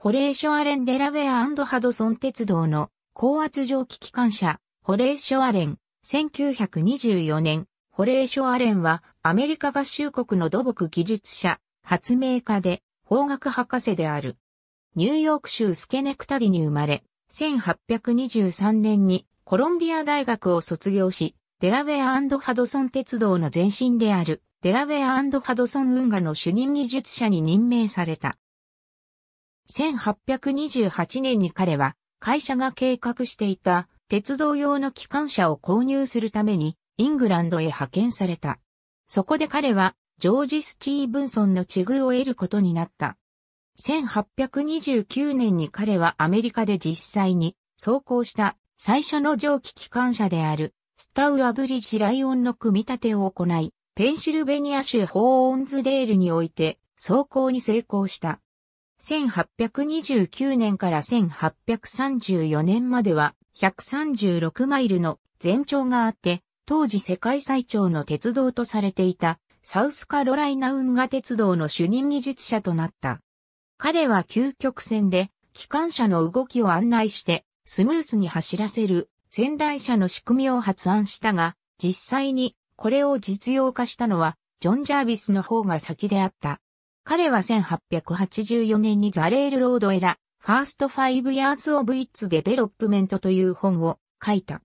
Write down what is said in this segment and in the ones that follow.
ホレーショ・アレン・デラウェアハドソン鉄道の高圧蒸気機関車、ホレーショ・アレン、1924年、ホレーショ・アレンはアメリカ合衆国の土木技術者、発明家で法学博士である。ニューヨーク州スケネクタリに生まれ、1823年にコロンビア大学を卒業し、デラウェアハドソン鉄道の前身であるデラウェアハドソン運河の主任技術者に任命された。1828年に彼は会社が計画していた鉄道用の機関車を購入するためにイングランドへ派遣された。そこで彼はジョージ・スティーブンソンの地遇を得ることになった。1829年に彼はアメリカで実際に走行した最初の蒸気機関車であるスタウアブリッジ・ライオンの組み立てを行い、ペンシルベニア州ホーンズデールにおいて走行に成功した。1829年から1834年までは136マイルの全長があって、当時世界最長の鉄道とされていたサウスカロライナ運河鉄道の主任技術者となった。彼は究極線で機関車の動きを案内してスムースに走らせる仙台車の仕組みを発案したが、実際にこれを実用化したのはジョン・ジャービスの方が先であった。彼は1884年にザレールロードエラ、ファーストファイブヤーズオブイッツデベロップメントという本を書いた。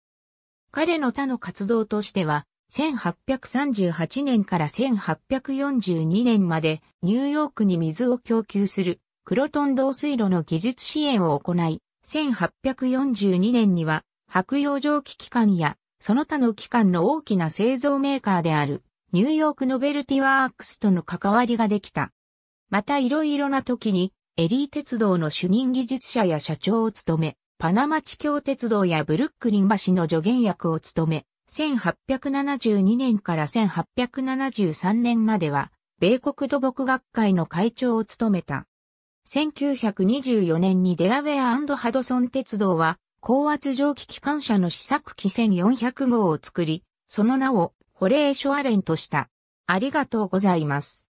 彼の他の活動としては、1838年から1842年までニューヨークに水を供給するクロトン導水路の技術支援を行い、1842年には白洋蒸気機関やその他の機関の大きな製造メーカーであるニューヨークノベルティワークスとの関わりができた。また色々な時に、エリー鉄道の主任技術者や社長を務め、パナマ地境鉄道やブルックリン橋の助言役を務め、1872年から1873年までは、米国土木学会の会長を務めた。1924年にデラウェアハドソン鉄道は、高圧蒸気機関車の試作機1400号を作り、その名をホレーショアレンとした。ありがとうございます。